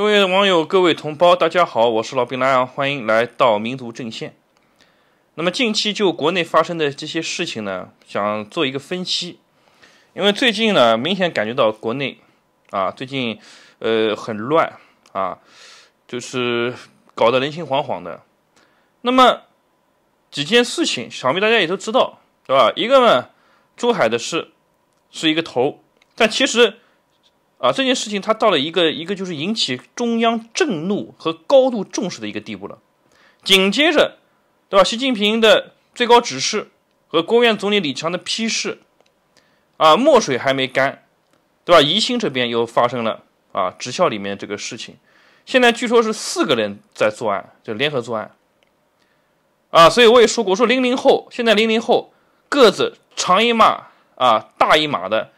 各位网友，各位同胞，大家好，我是老兵蓝洋，欢迎来到民族阵线。那么近期就国内发生的这些事情呢，想做一个分析。因为最近呢，明显感觉到国内啊，最近呃很乱啊，就是搞得人心惶惶的。那么几件事情，想必大家也都知道，对吧？一个呢，珠海的事是一个头，但其实。啊，这件事情它到了一个一个就是引起中央震怒和高度重视的一个地步了。紧接着，对吧？习近平的最高指示和国务院总理李强的批示，啊，墨水还没干，对吧？宜兴这边又发生了啊，职校里面这个事情，现在据说是四个人在作案，就联合作案。啊，所以我也说过，我说零零后，现在零零后个子长一码啊，大一码的。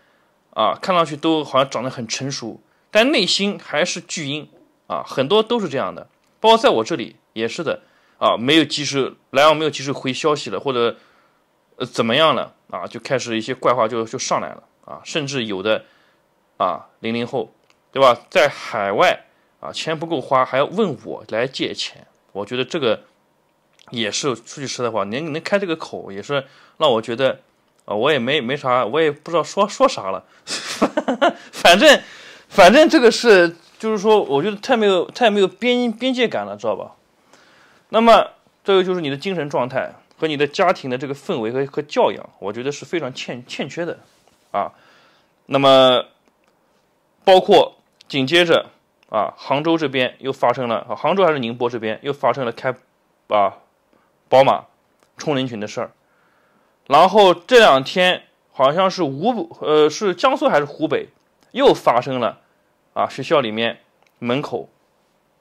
啊，看上去都好像长得很成熟，但内心还是巨婴啊，很多都是这样的，包括在我这里也是的啊，没有及时，莱昂没有及时回消息了，或者呃怎么样了啊，就开始一些怪话就就上来了啊，甚至有的啊零零后对吧，在海外啊钱不够花还要问我来借钱，我觉得这个也是出去吃的话，能能开这个口也是让我觉得。啊，我也没没啥，我也不知道说说啥了，反正反正这个是就是说，我觉得太没有太没有边边界感了，知道吧？那么这个就是你的精神状态和你的家庭的这个氛围和和教养，我觉得是非常欠欠缺的啊。那么包括紧接着啊，杭州这边又发生了啊，杭州还是宁波这边又发生了开啊宝马冲人群的事儿。然后这两天好像是湖，呃，是江苏还是湖北，又发生了，啊，学校里面门口，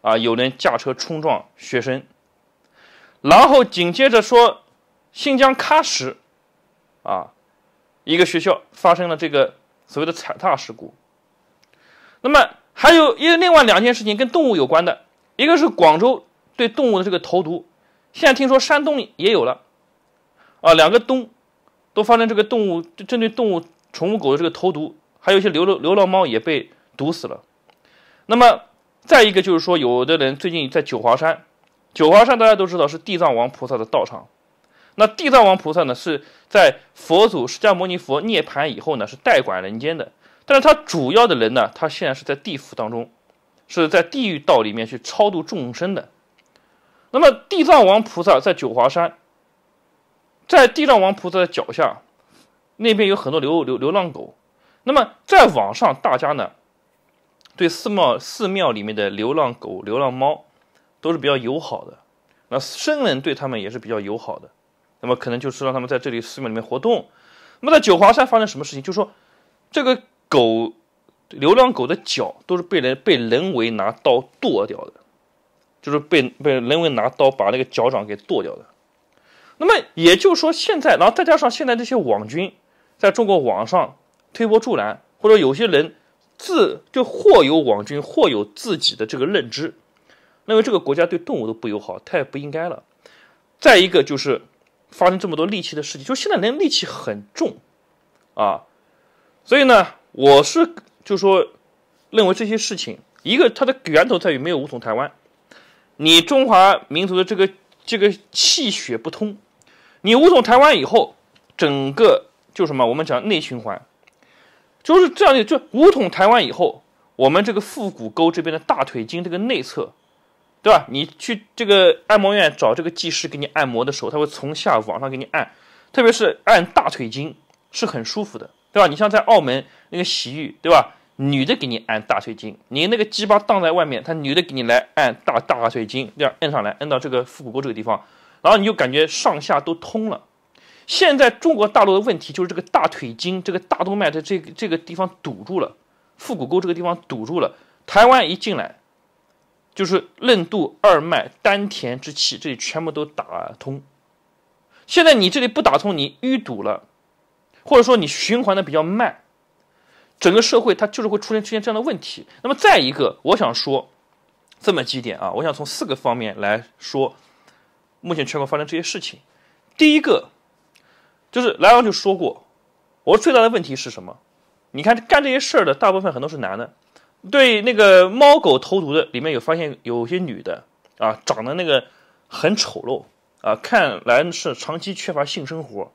啊，有人驾车冲撞学生。然后紧接着说，新疆喀什，啊，一个学校发生了这个所谓的踩踏事故。那么还有一另外两件事情跟动物有关的，一个是广州对动物的这个投毒，现在听说山东也有了，啊，两个东。都发生这个动物针对动物宠物狗的这个投毒，还有一些流浪流浪猫也被毒死了。那么再一个就是说，有的人最近在九华山，九华山大家都知道是地藏王菩萨的道场。那地藏王菩萨呢，是在佛祖释迦牟尼佛涅槃以后呢，是代管人间的。但是他主要的人呢，他现在是在地府当中，是在地狱道里面去超度众生的。那么地藏王菩萨在九华山。在地藏王菩萨的脚下，那边有很多流流流浪狗。那么在网上，大家呢对寺庙寺庙里面的流浪狗、流浪猫都是比较友好的。那僧人对他们也是比较友好的。那么可能就是让他们在这里寺庙里面活动。那么在九华山发生什么事情？就是说，这个狗流浪狗的脚都是被人被人为拿刀剁掉的，就是被被人为拿刀把那个脚掌给剁掉的。那么也就是说，现在，然后再加上现在这些网军在中国网上推波助澜，或者有些人自就或有网军，或有自己的这个认知。认为这个国家对动物都不友好，太不应该了。再一个就是发生这么多戾气的事情，就现在人戾气很重啊。所以呢，我是就说认为这些事情，一个它的源头在于没有武统台湾，你中华民族的这个这个气血不通。你五统台湾以后，整个就什么？我们讲内循环，就是这样。就五统台湾以后，我们这个腹股沟这边的大腿筋这个内侧，对吧？你去这个按摩院找这个技师给你按摩的时候，他会从下往上给你按，特别是按大腿筋是很舒服的，对吧？你像在澳门那个洗浴，对吧？女的给你按大腿筋，你那个鸡巴荡在外面，他女的给你来按大大腿筋，这样按上来，按到这个腹股沟这个地方。然后你就感觉上下都通了。现在中国大陆的问题就是这个大腿经、这个大动脉的这个、这个地方堵住了，腹股沟这个地方堵住了。台湾一进来，就是任督二脉、丹田之气，这里全部都打通。现在你这里不打通，你淤堵了，或者说你循环的比较慢，整个社会它就是会出现出现这样的问题。那么再一个，我想说这么几点啊，我想从四个方面来说。目前全国发生这些事情，第一个就是莱昂就说过，我最大的问题是什么？你看干这些事儿的大部分很多是男的，对那个猫狗投毒的里面有发现有些女的啊，长得那个很丑陋啊，看来是长期缺乏性生活。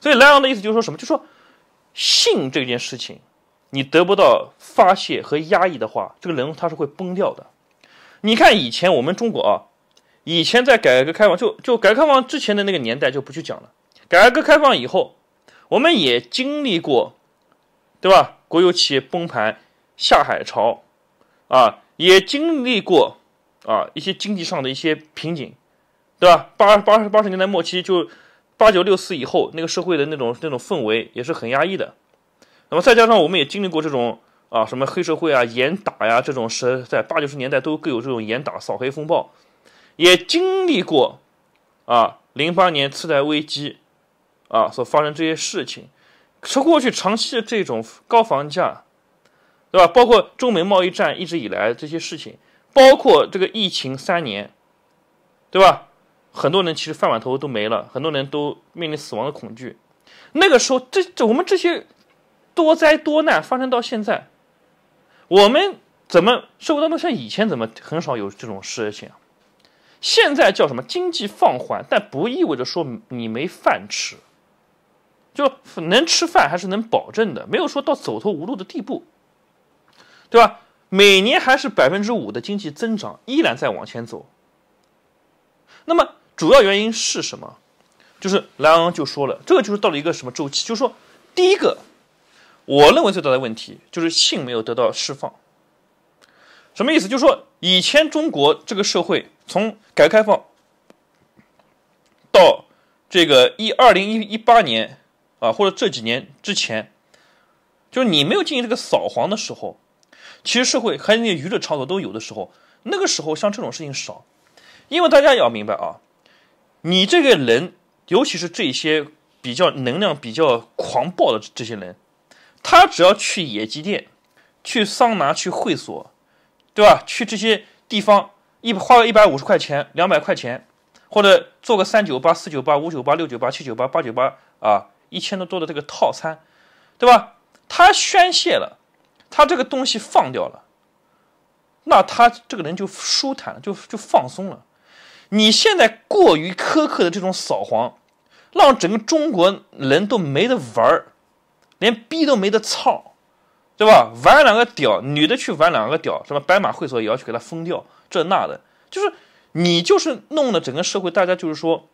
所以莱昂的意思就是说什么？就说性这件事情，你得不到发泄和压抑的话，这个人他是会崩掉的。你看以前我们中国啊。以前在改革开放，就就改革开放之前的那个年代就不去讲了。改革开放以后，我们也经历过，对吧？国有企业崩盘、下海潮，啊，也经历过啊一些经济上的一些瓶颈，对吧？八八八十年代末期，就八九六四以后，那个社会的那种那种氛围也是很压抑的。那么再加上我们也经历过这种啊什么黑社会啊严打呀这种，是在八九十年代都各有这种严打扫黑风暴。也经历过，啊，零八年次贷危机，啊，所发生这些事情，说过去长期的这种高房价，对吧？包括中美贸易战一直以来这些事情，包括这个疫情三年，对吧？很多人其实饭碗头都没了，很多人都面临死亡的恐惧。那个时候，这我们这些多灾多难发生到现在，我们怎么社会当中像以前怎么很少有这种事情？现在叫什么？经济放缓，但不意味着说你没饭吃，就能吃饭还是能保证的，没有说到走投无路的地步，对吧？每年还是百分之五的经济增长，依然在往前走。那么主要原因是什么？就是莱昂就说了，这个就是到了一个什么周期？就是说，第一个，我认为最大的问题就是性没有得到释放。什么意思？就是说，以前中国这个社会，从改革开放到这个一二零一一八年啊，或者这几年之前，就是你没有进行这个扫黄的时候，其实社会还有那些娱乐场所都有的时候，那个时候像这种事情少，因为大家也要明白啊，你这个人，尤其是这些比较能量比较狂暴的这些人，他只要去野鸡店、去桑拿、去会所。对吧？去这些地方，一花个一百五十块钱、两百块钱，或者做个三九八、四九八、五九八、六九八、七九八、八九八啊，一千多多的这个套餐，对吧？他宣泄了，他这个东西放掉了，那他这个人就舒坦了，就就放松了。你现在过于苛刻的这种扫黄，让整个中国人都没得玩儿，连逼都没得操。对吧？玩两个屌女的去玩两个屌，什么白马会所也要去给她封掉，这那的，就是你就是弄的整个社会，大家就是说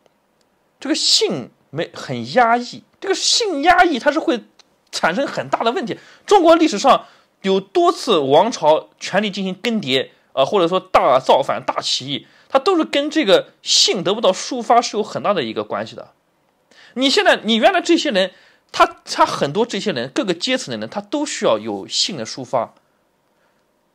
这个性没很压抑，这个性压抑它是会产生很大的问题。中国历史上有多次王朝权力进行更迭啊，或者说大造反、大起义，它都是跟这个性得不到抒发是有很大的一个关系的。你现在你原来这些人。他他很多这些人各个阶层的人，他都需要有性的抒发，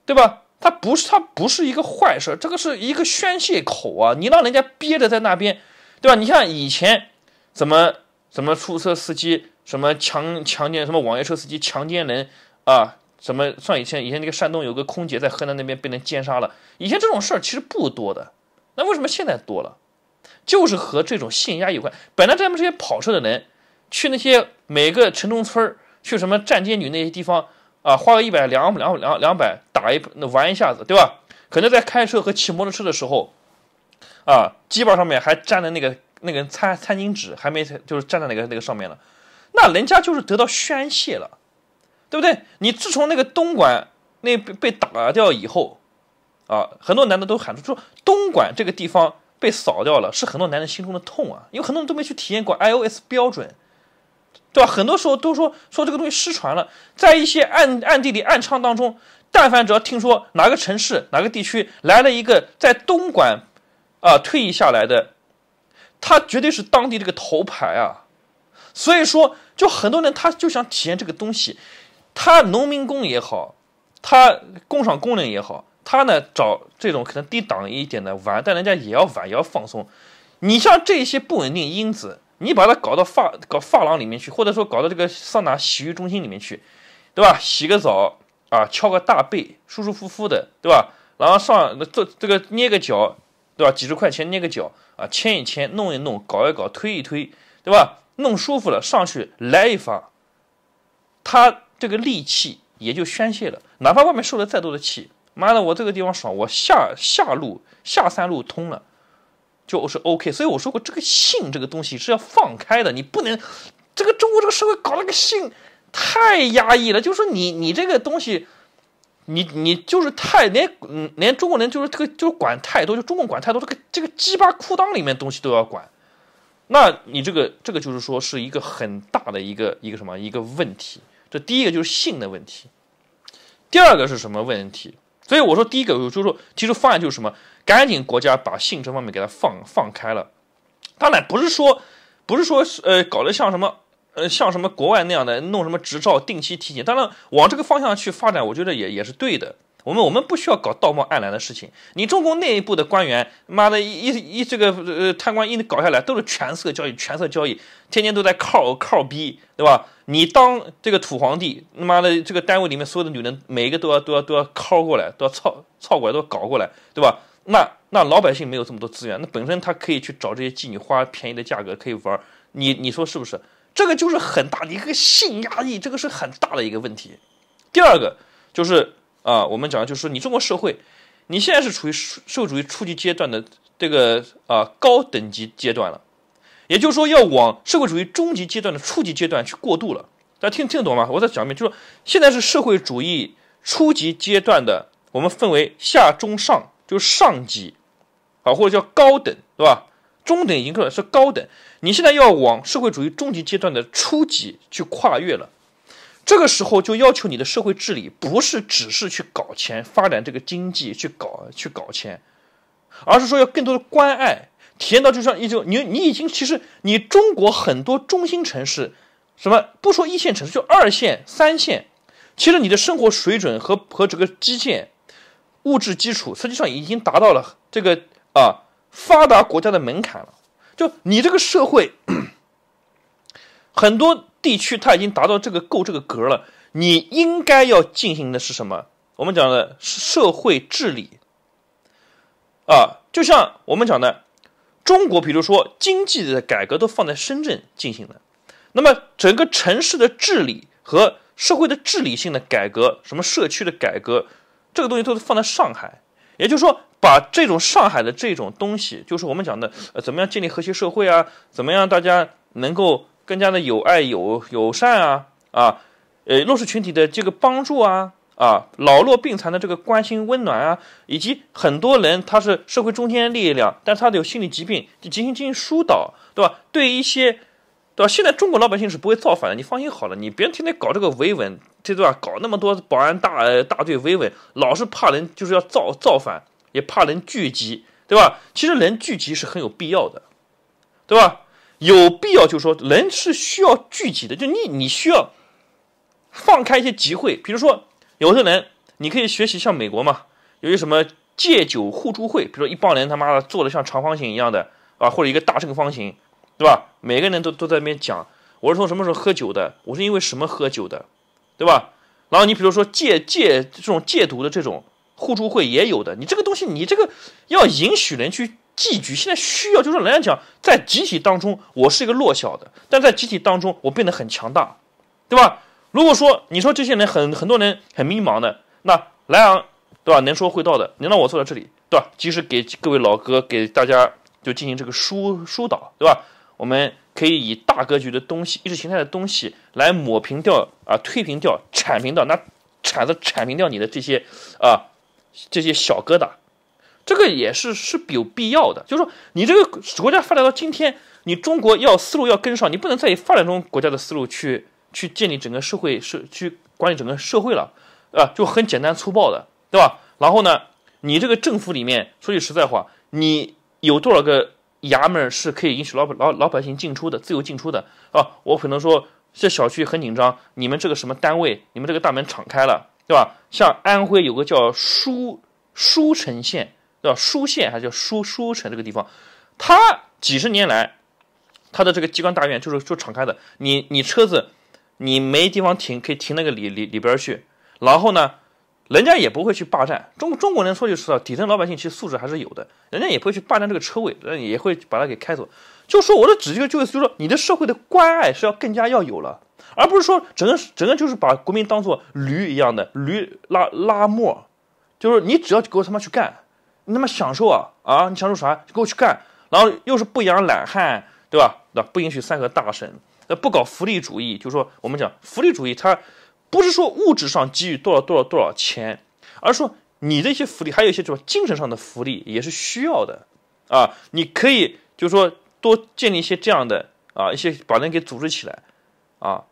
对吧？他不是他不是一个坏事，这个是一个宣泄口啊！你让人家憋着在那边，对吧？你像以前怎么怎么出租车司机什么强强奸，什么网约车司机强奸人啊？什么算以前以前那个山东有个空姐在河南那边被人奸杀了，以前这种事儿其实不多的。那为什么现在多了？就是和这种性压有关。本来咱们这些跑车的人。去那些每个城中村去什么站街女那些地方啊，花个一百两两两两百打一那玩一下子，对吧？可能在开车和骑摩托车的时候，啊，鸡巴上面还站着那个那个餐餐巾纸，还没就是站在那个那个上面了，那人家就是得到宣泄了，对不对？你自从那个东莞那被打掉以后，啊，很多男的都喊出说东莞这个地方被扫掉了，是很多男人心中的痛啊，有很多人都没去体验过 iOS 标准。对吧？很多时候都说说这个东西失传了，在一些暗暗地里暗唱当中，但凡只要听说哪个城市哪个地区来了一个在东莞，啊，退役下来的，他绝对是当地这个头牌啊。所以说，就很多人他就想体验这个东西，他农民工也好，他工厂工人也好，他呢找这种可能低档一点的玩，但人家也要玩，也要放松。你像这些不稳定因子。你把它搞到发搞发廊里面去，或者说搞到这个桑拿洗浴中心里面去，对吧？洗个澡啊，敲个大背，舒舒服服的，对吧？然后上做这个捏个脚，对吧？几十块钱捏个脚啊，牵一牵，弄一弄，搞一搞，推一推，对吧？弄舒服了，上去来一发，他这个戾气也就宣泄了。哪怕外面受了再多的气，妈的，我这个地方爽，我下下路下三路通了。就是 O.K.，所以我说过，这个性这个东西是要放开的，你不能，这个中国这个社会搞那个性太压抑了。就是说，你你这个东西，你你就是太连嗯连中国人就是这个就是管太多，就中共管太多，这个这个鸡巴裤裆里面东西都要管，那你这个这个就是说是一个很大的一个一个什么一个问题。这第一个就是性的问题，第二个是什么问题？所以我说第一个就是说提出方案就是什么？赶紧，国家把性这方面给他放放开了。当然不是说，不是说，呃，搞得像什么，呃，像什么国外那样的，弄什么执照、定期体检。当然，往这个方向去发展，我觉得也也是对的。我们我们不需要搞道貌岸然的事情。你中共内部的官员，妈的一一这个呃贪官一搞下来，都是权色交易，权色交易，天天都在靠靠逼，对吧？你当这个土皇帝，他妈的这个单位里面所有的女人，每一个都要都要都要靠过来，都要操操过来，都要搞过来，对吧？那那老百姓没有这么多资源，那本身他可以去找这些妓女，花便宜的价格可以玩儿。你你说是不是？这个就是很大的一个性压抑，这个是很大的一个问题。第二个就是啊，我们讲就是说，你中国社会，你现在是处于社会主义初级阶段的这个啊高等级阶段了，也就是说要往社会主义中级阶段的初级阶段去过渡了。大家听听得懂吗？我再讲一遍，就是现在是社会主义初级阶段的，我们分为下中上。就是上级，啊，或者叫高等，对吧？中等已经过了，是高等。你现在要往社会主义中级阶段的初级去跨越了，这个时候就要求你的社会治理不是只是去搞钱、发展这个经济去搞、去搞钱，而是说要更多的关爱，体验到就像一种你你已经其实你中国很多中心城市，什么不说一线城市，就二线、三线，其实你的生活水准和和这个基建。物质基础实际上已经达到了这个啊发达国家的门槛了。就你这个社会，很多地区它已经达到这个够这个格了。你应该要进行的是什么？我们讲的是社会治理啊，就像我们讲的，中国比如说经济的改革都放在深圳进行的，那么整个城市的治理和社会的治理性的改革，什么社区的改革。这个东西都是放在上海，也就是说，把这种上海的这种东西，就是我们讲的，呃，怎么样建立和谐社会啊？怎么样大家能够更加的友爱、友友善啊？啊，呃，弱势群体的这个帮助啊？啊，老弱病残的这个关心、温暖啊？以及很多人他是社会中间力量，但是他有心理疾病，就进行进行疏导，对吧？对一些。对吧？现在中国老百姓是不会造反的，你放心好了，你别天天搞这个维稳，对吧？搞那么多保安大大队维稳，老是怕人就是要造造反，也怕人聚集，对吧？其实人聚集是很有必要的，对吧？有必要就说人是需要聚集的，就你你需要放开一些集会，比如说有些人你可以学习像美国嘛，有些什么戒酒互助会，比如说一帮人他妈的做的像长方形一样的啊，或者一个大正方形。对吧？每个人都都在那边讲，我是从什么时候喝酒的？我是因为什么喝酒的？对吧？然后你比如说戒戒这种戒毒的这种互助会也有的，你这个东西你这个要允许人去寄居。现在需要就是人家讲，在集体当中我是一个弱小的，但在集体当中我变得很强大，对吧？如果说你说这些人很很多人很迷茫的，那莱昂对吧？能说会道的，能让我坐在这里对吧？及时给各位老哥给大家就进行这个疏疏导对吧？我们可以以大格局的东西、意识形态的东西来抹平掉啊，推平掉、铲平掉，拿铲子铲平掉你的这些啊这些小疙瘩，这个也是是有必要的。就是说，你这个国家发展到今天，你中国要思路要跟上，你不能再以发展中国家的思路去去建立整个社会、社去管理整个社会了，啊，就很简单粗暴的，对吧？然后呢，你这个政府里面，说句实在话，你有多少个？衙门是可以允许老老老百姓进出的，自由进出的啊！我可能说这小区很紧张，你们这个什么单位，你们这个大门敞开了，对吧？像安徽有个叫舒舒城县，对吧？舒县还叫舒舒城这个地方，它几十年来，它的这个机关大院就是就敞开的，你你车子你没地方停，可以停那个里里里边去，然后呢？人家也不会去霸占，中中国人说句实话，底层老百姓其实素质还是有的，人家也不会去霸占这个车位，那也会把它给开走。就说我的指就就是说，你的社会的关爱是要更加要有了，而不是说整个整个就是把国民当做驴一样的驴拉拉磨，就是你只要给我他妈去干，你他妈享受啊啊，你享受啥就给我去干，然后又是不养懒汉，对吧？那不允许三个大神，那不搞福利主义，就说我们讲福利主义，它。不是说物质上给予多少多少多少钱，而是说你的一些福利，还有一些什么精神上的福利也是需要的，啊，你可以就是说多建立一些这样的啊一些把人给组织起来，啊，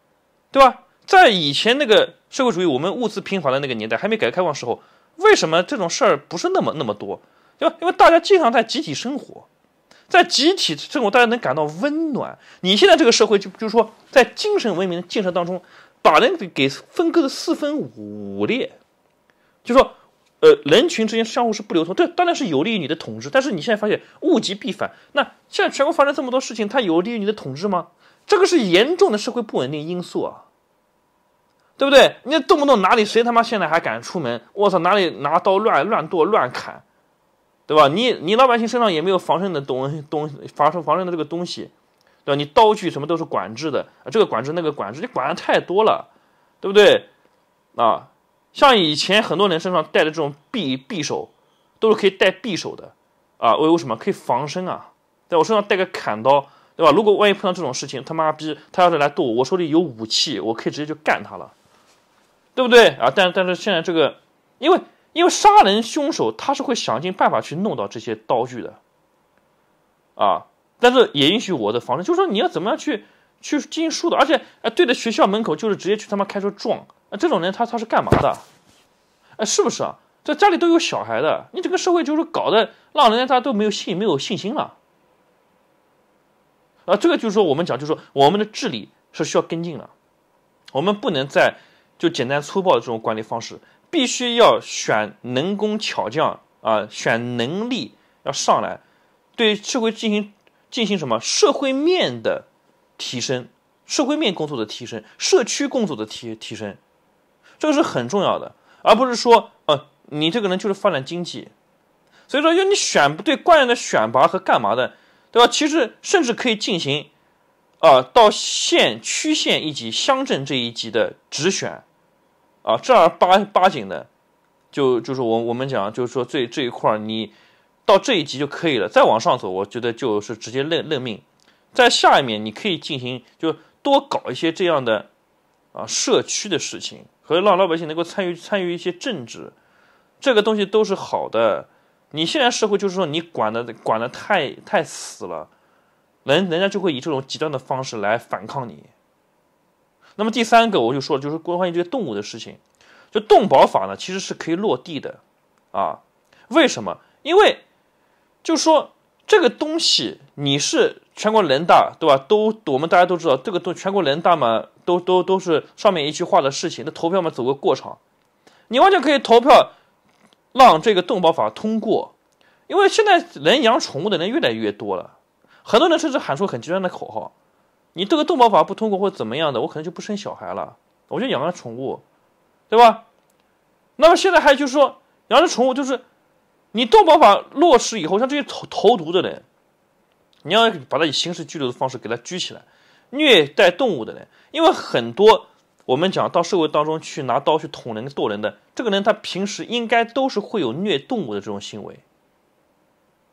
对吧？在以前那个社会主义我们物资贫乏的那个年代，还没改革开放时候，为什么这种事儿不是那么那么多，对吧？因为大家经常在集体生活，在集体生活大家能感到温暖。你现在这个社会就就是说在精神文明建设当中。把那个给分割的四分五裂，就说，呃，人群之间相互是不流通，这当然是有利于你的统治。但是你现在发现物极必反，那现在全国发生这么多事情，它有利于你的统治吗？这个是严重的社会不稳定因素啊，对不对？你动不动哪里谁他妈现在还敢出门？我操，哪里拿刀乱乱剁乱砍，对吧？你你老百姓身上也没有防身的东西，东防身防身的这个东西。对，你刀具什么都是管制的啊，这个管制那个管制，你管的太多了，对不对？啊，像以前很多人身上带的这种匕匕首，都是可以带匕首的啊，为为什么可以防身啊？在我身上带个砍刀，对吧？如果万一碰到这种事情，他妈逼，他要是来剁我，我手里有武器，我可以直接就干他了，对不对？啊，但但是现在这个，因为因为杀人凶手他是会想尽办法去弄到这些刀具的，啊。但是也允许我的方式，就是说你要怎么样去去禁疏的，而且哎，对着学校门口就是直接去他妈开车撞啊！这种人他他是干嘛的？哎，是不是啊？这家里都有小孩的，你整个社会就是搞得让人家他都没有信，没有信心了。啊，这个就是说我们讲，就是说我们的治理是需要跟进了，我们不能再就简单粗暴的这种管理方式，必须要选能工巧匠啊，选能力要上来，对社会进行。进行什么社会面的提升，社会面工作的提升，社区工作的提提升，这个是很重要的，而不是说，呃，你这个人就是发展经济。所以说，就你选不对官员的选拔和干嘛的，对吧？其实甚至可以进行，啊，到县区县一级、乡镇这一级的直选，啊，正儿八八经的，就就是我我们讲，就是说这这一块你。到这一级就可以了，再往上走，我觉得就是直接任任命。在下面，你可以进行，就多搞一些这样的啊社区的事情，和让老百姓能够参与参与一些政治，这个东西都是好的。你现在社会就是说你管的管的太太死了，人人家就会以这种极端的方式来反抗你。那么第三个，我就说，就是关于这些动物的事情，就动保法呢其实是可以落地的啊。为什么？因为。就说这个东西，你是全国人大，对吧？都我们大家都知道，这个都全国人大嘛，都都都是上面一句话的事情，那投票嘛走个过场，你完全可以投票让这个动保法通过，因为现在能养宠物的人越来越多了，很多人甚至喊出很极端的口号，你这个动保法不通过或怎么样的，我可能就不生小孩了，我就养个宠物，对吧？那么现在还就是说养个宠物就是。你动保法落实以后，像这些投投毒的人，你要把他以刑事拘留的方式给他拘起来。虐待动物的人，因为很多我们讲到社会当中去拿刀去捅人剁人的这个人，他平时应该都是会有虐动物的这种行为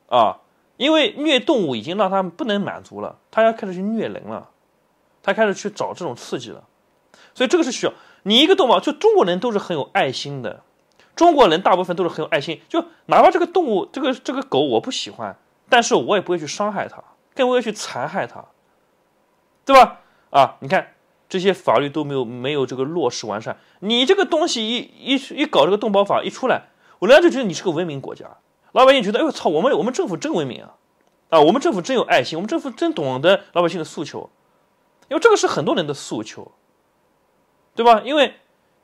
啊，因为虐动物已经让他不能满足了，他要开始去虐人了，他开始去找这种刺激了，所以这个是需要你一个动保，就中国人都是很有爱心的。中国人大部分都是很有爱心，就哪怕这个动物，这个这个狗，我不喜欢，但是我也不会去伤害它，更不会去残害它，对吧？啊，你看这些法律都没有没有这个落实完善，你这个东西一一一搞这个动保法一出来，我人家就觉得你是个文明国家，老百姓觉得，哎呦操，我们我们政府真文明啊，啊，我们政府真有爱心，我们政府真懂得老百姓的诉求，因为这个是很多人的诉求，对吧？因为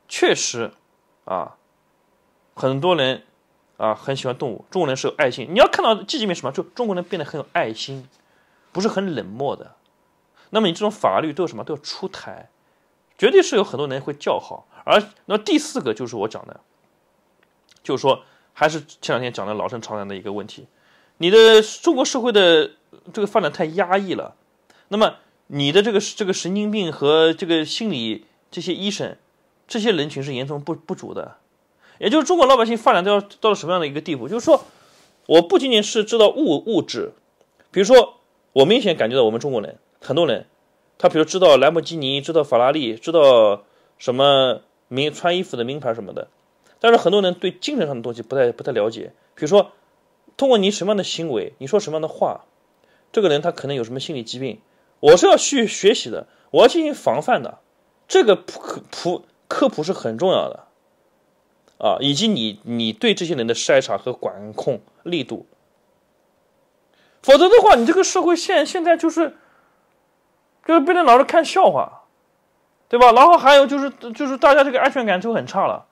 确实啊。很多人啊，很喜欢动物。中国人是有爱心。你要看到这几面什么，就中国人变得很有爱心，不是很冷漠的。那么你这种法律都有什么都要出台，绝对是有很多人会叫好。而那第四个就是我讲的，就是说还是前两天讲的老生常谈的一个问题：你的中国社会的这个发展太压抑了。那么你的这个这个神经病和这个心理这些医生这些人群是严重不不足的。也就是中国老百姓发展到到了什么样的一个地步？就是说，我不仅仅是知道物物质，比如说，我明显感觉到我们中国人很多人，他比如知道兰博基尼，知道法拉利，知道什么名穿衣服的名牌什么的，但是很多人对精神上的东西不太不太了解。比如说，通过你什么样的行为，你说什么样的话，这个人他可能有什么心理疾病。我是要去学习的，我要进行防范的，这个普科普科普是很重要的。啊，以及你你对这些人的筛查和管控力度，否则的话，你这个社会现现在就是就是被人老是看笑话，对吧？然后还有就是就是大家这个安全感就很差了，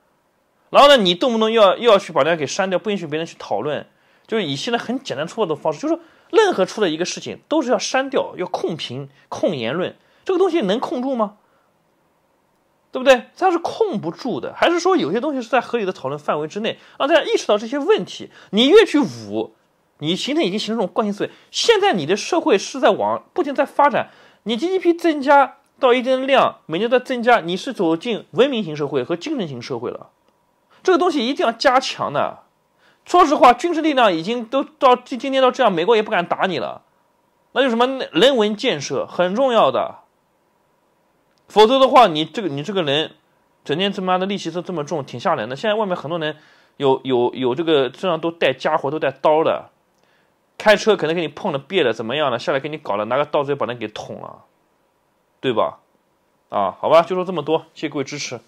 然后呢，你动不动要要去把人家给删掉，不允许别人去讨论，就是以现在很简单粗暴的方式，就是任何出的一个事情都是要删掉，要控评控言论，这个东西能控住吗？对不对？他是控不住的，还是说有些东西是在合理的讨论范围之内，让大家意识到这些问题？你越去捂，你形成已经形成这种惯性思维。现在你的社会是在往不停在发展，你 GDP 增加到一定的量，每年在增加，你是走进文明型社会和精神型社会了。这个东西一定要加强的。说实话，军事力量已经都到今天到这样，美国也不敢打你了。那就什么人文建设很重要的。否则的话，你这个你这个人，整天他妈的戾气都这么重，挺吓人的。现在外面很多人，有有有这个身上都带家伙，都带刀的，开车可能给你碰了别了，怎么样了？下来给你搞了，拿个刀子把人给捅了，对吧？啊，好吧，就说这么多，谢谢各位支持。